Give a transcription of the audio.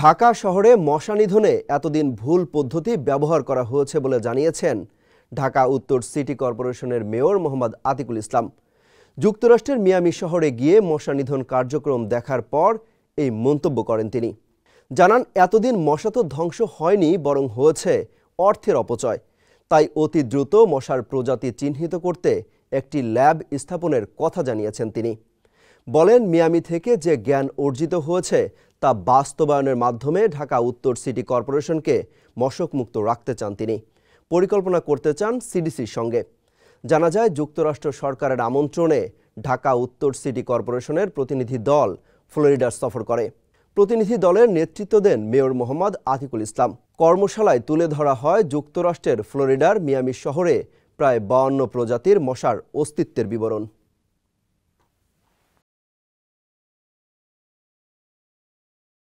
ঢাকা শহরে মশা নিধনে এতদিন ভুল পদ্ধতি ব্যবহার করা হয়েছে বলে জানিয়েছেন ঢাকা উত্তর সিটি কর্পোরেশনের মেয়র মোহাম্মদ আতিকুল ইসলাম যুক্তরাষ্ট্রের মিয়ামি শহরে গিয়ে মশা নিধন কার্যক্রম দেখার পর এই মন্তব্য করেন তিনি জানান এতদিন মশা তো ধ্বংস হয়নি বরং হয়েছে অর্থের অপচয় তাই অতি দ্রুত মশার প্রজাতি চিহ্নিত করতে একটি ল্যাব স্থাপনের কথা জানিয়েছেন তিনি বলেন মিয়ামি থেকে যে জ্ঞান অর্জিত হয়েছে তা বাস্তবায়নের মাধ্যমে ঢাকা উত্তর সিটি কর্পোরেশনকে মশকমুক্ত রাখতে চান তিনি পরিকল্পনা করতে চান সিডিসির সঙ্গে জানা যায় যুক্তরাষ্ট্র সরকারের আমন্ত্রণে ঢাকা উত্তর সিটি কর্পোরেশনের প্রতিনিধি দল ফ্লোরিডা সফর করে প্রতিনিধি দলের নেতৃত্ব দেন মেয়র মোহাম্মদ আতিকুল ইসলাম কর্মশালায় তুলে ধরা হয় যুক্তরাষ্ট্রের ফ্লোরিডার মিয়ামি শহরে প্রায় বাউন্ন প্রজাতির মশার অস্তিত্বের বিবরণ